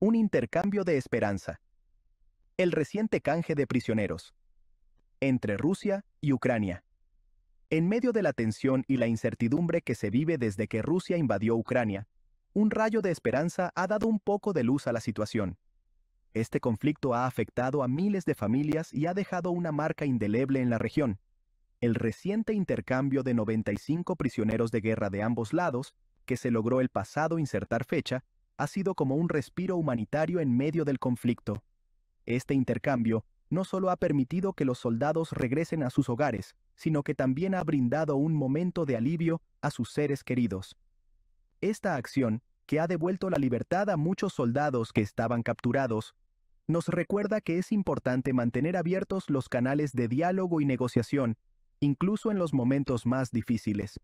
Un intercambio de esperanza. El reciente canje de prisioneros. Entre Rusia y Ucrania. En medio de la tensión y la incertidumbre que se vive desde que Rusia invadió Ucrania, un rayo de esperanza ha dado un poco de luz a la situación. Este conflicto ha afectado a miles de familias y ha dejado una marca indeleble en la región. El reciente intercambio de 95 prisioneros de guerra de ambos lados, que se logró el pasado insertar fecha, ha sido como un respiro humanitario en medio del conflicto. Este intercambio no solo ha permitido que los soldados regresen a sus hogares, sino que también ha brindado un momento de alivio a sus seres queridos. Esta acción, que ha devuelto la libertad a muchos soldados que estaban capturados, nos recuerda que es importante mantener abiertos los canales de diálogo y negociación, incluso en los momentos más difíciles.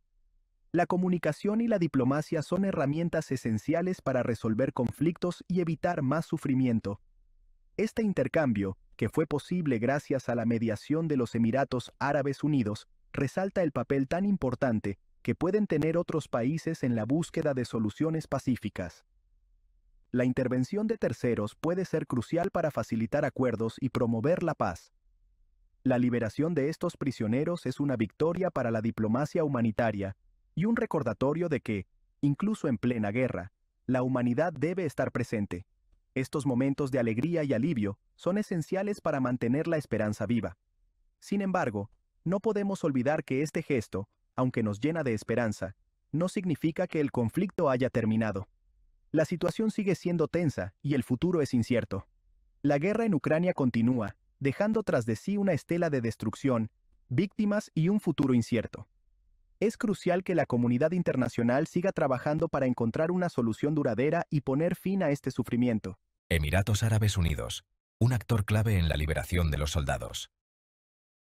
La comunicación y la diplomacia son herramientas esenciales para resolver conflictos y evitar más sufrimiento. Este intercambio, que fue posible gracias a la mediación de los Emiratos Árabes Unidos, resalta el papel tan importante que pueden tener otros países en la búsqueda de soluciones pacíficas. La intervención de terceros puede ser crucial para facilitar acuerdos y promover la paz. La liberación de estos prisioneros es una victoria para la diplomacia humanitaria y un recordatorio de que, incluso en plena guerra, la humanidad debe estar presente. Estos momentos de alegría y alivio son esenciales para mantener la esperanza viva. Sin embargo, no podemos olvidar que este gesto, aunque nos llena de esperanza, no significa que el conflicto haya terminado. La situación sigue siendo tensa y el futuro es incierto. La guerra en Ucrania continúa, dejando tras de sí una estela de destrucción, víctimas y un futuro incierto. Es crucial que la comunidad internacional siga trabajando para encontrar una solución duradera y poner fin a este sufrimiento. Emiratos Árabes Unidos, un actor clave en la liberación de los soldados.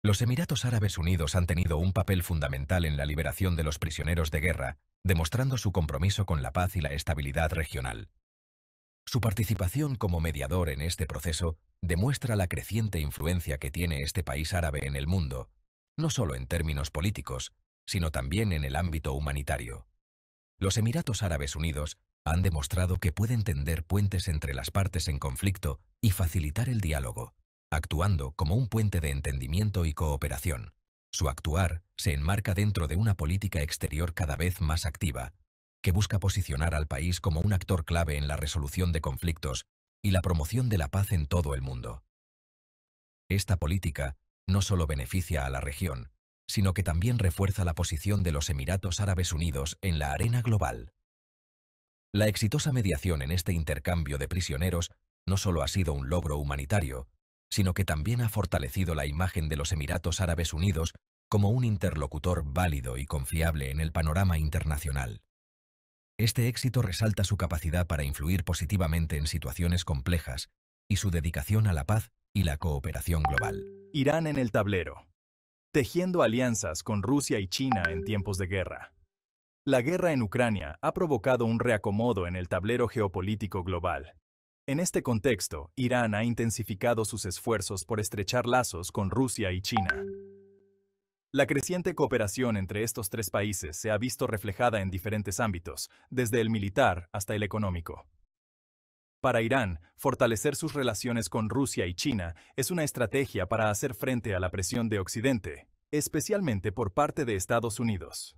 Los Emiratos Árabes Unidos han tenido un papel fundamental en la liberación de los prisioneros de guerra, demostrando su compromiso con la paz y la estabilidad regional. Su participación como mediador en este proceso demuestra la creciente influencia que tiene este país árabe en el mundo, no solo en términos políticos, sino también en el ámbito humanitario. Los Emiratos Árabes Unidos han demostrado que pueden tender puentes entre las partes en conflicto y facilitar el diálogo, actuando como un puente de entendimiento y cooperación. Su actuar se enmarca dentro de una política exterior cada vez más activa, que busca posicionar al país como un actor clave en la resolución de conflictos y la promoción de la paz en todo el mundo. Esta política no solo beneficia a la región, sino que también refuerza la posición de los Emiratos Árabes Unidos en la arena global. La exitosa mediación en este intercambio de prisioneros no solo ha sido un logro humanitario, sino que también ha fortalecido la imagen de los Emiratos Árabes Unidos como un interlocutor válido y confiable en el panorama internacional. Este éxito resalta su capacidad para influir positivamente en situaciones complejas y su dedicación a la paz y la cooperación global. Irán en el tablero tejiendo alianzas con Rusia y China en tiempos de guerra. La guerra en Ucrania ha provocado un reacomodo en el tablero geopolítico global. En este contexto, Irán ha intensificado sus esfuerzos por estrechar lazos con Rusia y China. La creciente cooperación entre estos tres países se ha visto reflejada en diferentes ámbitos, desde el militar hasta el económico. Para Irán, fortalecer sus relaciones con Rusia y China es una estrategia para hacer frente a la presión de Occidente, especialmente por parte de Estados Unidos.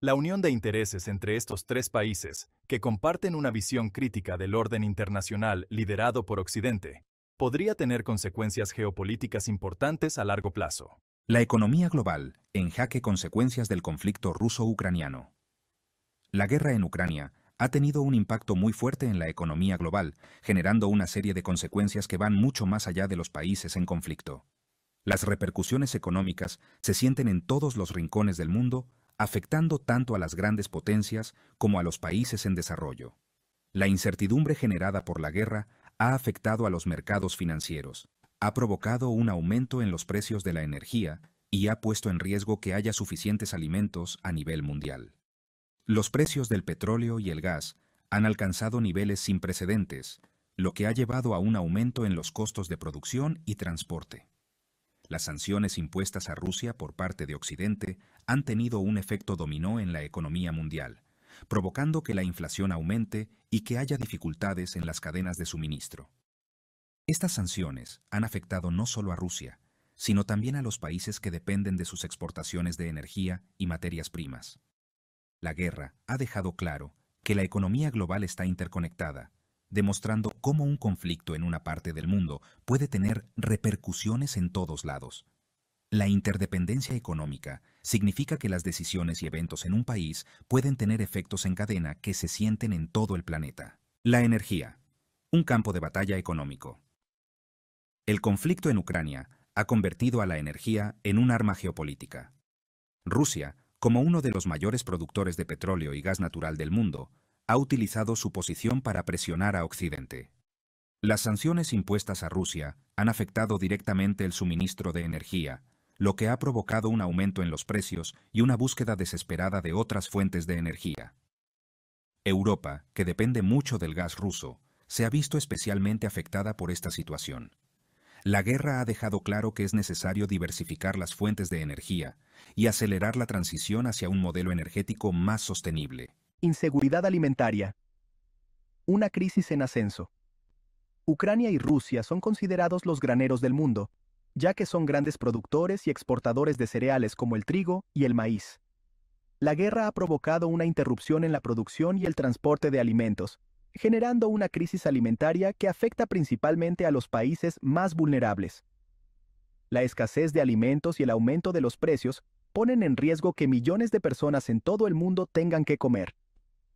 La unión de intereses entre estos tres países, que comparten una visión crítica del orden internacional liderado por Occidente, podría tener consecuencias geopolíticas importantes a largo plazo. La economía global, en jaque consecuencias del conflicto ruso-ucraniano. La guerra en Ucrania ha tenido un impacto muy fuerte en la economía global, generando una serie de consecuencias que van mucho más allá de los países en conflicto. Las repercusiones económicas se sienten en todos los rincones del mundo, afectando tanto a las grandes potencias como a los países en desarrollo. La incertidumbre generada por la guerra ha afectado a los mercados financieros, ha provocado un aumento en los precios de la energía y ha puesto en riesgo que haya suficientes alimentos a nivel mundial. Los precios del petróleo y el gas han alcanzado niveles sin precedentes, lo que ha llevado a un aumento en los costos de producción y transporte. Las sanciones impuestas a Rusia por parte de Occidente han tenido un efecto dominó en la economía mundial, provocando que la inflación aumente y que haya dificultades en las cadenas de suministro. Estas sanciones han afectado no solo a Rusia, sino también a los países que dependen de sus exportaciones de energía y materias primas. La guerra ha dejado claro que la economía global está interconectada, demostrando cómo un conflicto en una parte del mundo puede tener repercusiones en todos lados. La interdependencia económica significa que las decisiones y eventos en un país pueden tener efectos en cadena que se sienten en todo el planeta. La energía. Un campo de batalla económico. El conflicto en Ucrania ha convertido a la energía en un arma geopolítica. Rusia como uno de los mayores productores de petróleo y gas natural del mundo, ha utilizado su posición para presionar a Occidente. Las sanciones impuestas a Rusia han afectado directamente el suministro de energía, lo que ha provocado un aumento en los precios y una búsqueda desesperada de otras fuentes de energía. Europa, que depende mucho del gas ruso, se ha visto especialmente afectada por esta situación. La guerra ha dejado claro que es necesario diversificar las fuentes de energía y acelerar la transición hacia un modelo energético más sostenible. Inseguridad alimentaria. Una crisis en ascenso. Ucrania y Rusia son considerados los graneros del mundo, ya que son grandes productores y exportadores de cereales como el trigo y el maíz. La guerra ha provocado una interrupción en la producción y el transporte de alimentos, generando una crisis alimentaria que afecta principalmente a los países más vulnerables. La escasez de alimentos y el aumento de los precios ponen en riesgo que millones de personas en todo el mundo tengan que comer.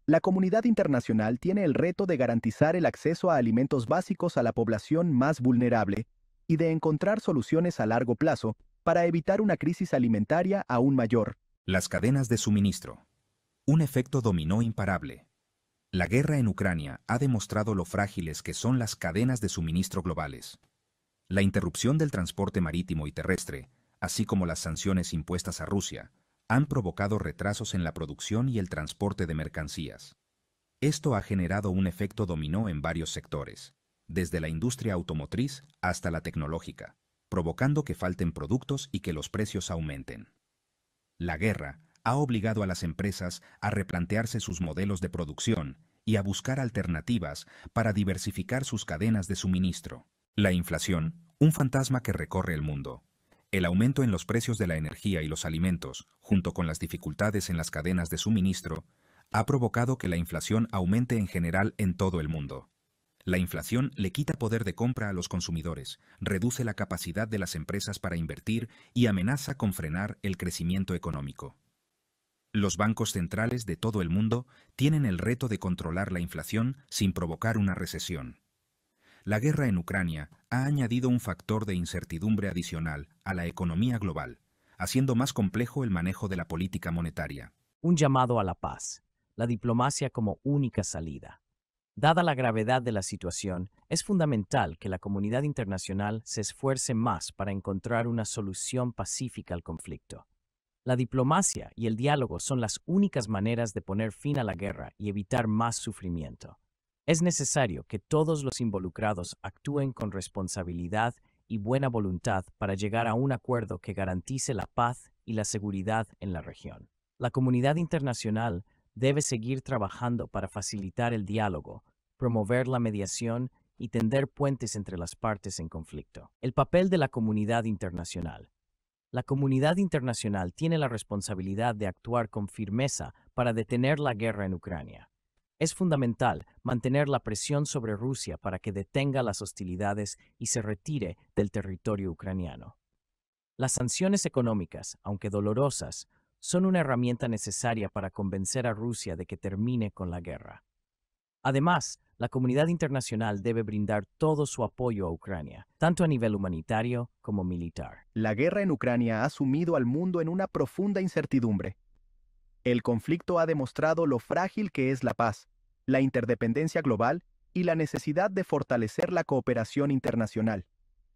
La comunidad internacional tiene el reto de garantizar el acceso a alimentos básicos a la población más vulnerable y de encontrar soluciones a largo plazo para evitar una crisis alimentaria aún mayor. Las cadenas de suministro. Un efecto dominó imparable la guerra en Ucrania ha demostrado lo frágiles que son las cadenas de suministro globales. La interrupción del transporte marítimo y terrestre, así como las sanciones impuestas a Rusia, han provocado retrasos en la producción y el transporte de mercancías. Esto ha generado un efecto dominó en varios sectores, desde la industria automotriz hasta la tecnológica, provocando que falten productos y que los precios aumenten. La guerra ha obligado a las empresas a replantearse sus modelos de producción y a buscar alternativas para diversificar sus cadenas de suministro. La inflación, un fantasma que recorre el mundo. El aumento en los precios de la energía y los alimentos, junto con las dificultades en las cadenas de suministro, ha provocado que la inflación aumente en general en todo el mundo. La inflación le quita poder de compra a los consumidores, reduce la capacidad de las empresas para invertir y amenaza con frenar el crecimiento económico. Los bancos centrales de todo el mundo tienen el reto de controlar la inflación sin provocar una recesión. La guerra en Ucrania ha añadido un factor de incertidumbre adicional a la economía global, haciendo más complejo el manejo de la política monetaria. Un llamado a la paz, la diplomacia como única salida. Dada la gravedad de la situación, es fundamental que la comunidad internacional se esfuerce más para encontrar una solución pacífica al conflicto. La diplomacia y el diálogo son las únicas maneras de poner fin a la guerra y evitar más sufrimiento. Es necesario que todos los involucrados actúen con responsabilidad y buena voluntad para llegar a un acuerdo que garantice la paz y la seguridad en la región. La comunidad internacional debe seguir trabajando para facilitar el diálogo, promover la mediación y tender puentes entre las partes en conflicto. El papel de la comunidad internacional la comunidad internacional tiene la responsabilidad de actuar con firmeza para detener la guerra en Ucrania. Es fundamental mantener la presión sobre Rusia para que detenga las hostilidades y se retire del territorio ucraniano. Las sanciones económicas, aunque dolorosas, son una herramienta necesaria para convencer a Rusia de que termine con la guerra. Además, la comunidad internacional debe brindar todo su apoyo a Ucrania, tanto a nivel humanitario como militar. La guerra en Ucrania ha sumido al mundo en una profunda incertidumbre. El conflicto ha demostrado lo frágil que es la paz, la interdependencia global y la necesidad de fortalecer la cooperación internacional.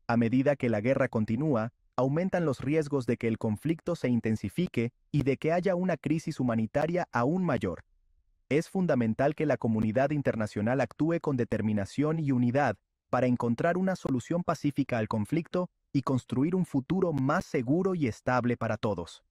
A medida que la guerra continúa, aumentan los riesgos de que el conflicto se intensifique y de que haya una crisis humanitaria aún mayor. Es fundamental que la comunidad internacional actúe con determinación y unidad para encontrar una solución pacífica al conflicto y construir un futuro más seguro y estable para todos.